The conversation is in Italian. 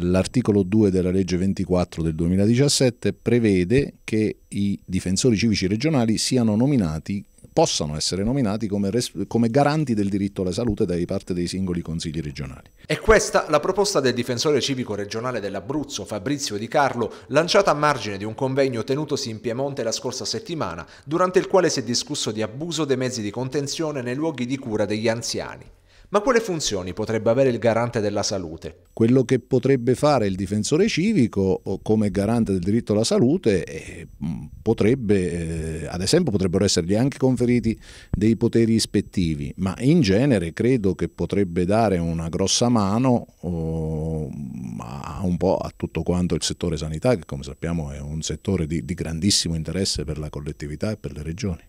L'articolo 2 della legge 24 del 2017 prevede che i difensori civici regionali siano nominati possano essere nominati come, come, garanti del diritto alla salute da parte dei singoli consigli regionali. È questa la proposta del difensore civico regionale dell'Abruzzo, Fabrizio Di Carlo, lanciata a margine di un convegno tenutosi in Piemonte la scorsa settimana, durante il quale si è discusso di abuso dei mezzi di contenzione nei luoghi di cura degli anziani. Ma quale funzioni potrebbe avere il garante della salute? Quello che potrebbe fare il difensore civico come garante del diritto alla salute eh, mm, potrebbe, eh, ad esempio, potrebbero essergli anche conferiti dei poteri ispettivi, ma in genere credo che potrebbe dare una grossa mano oh, mm, a un po' a tutto quanto il settore sanità, che come sappiamo è un settore di, di grandissimo interesse per la collettività e per le regioni.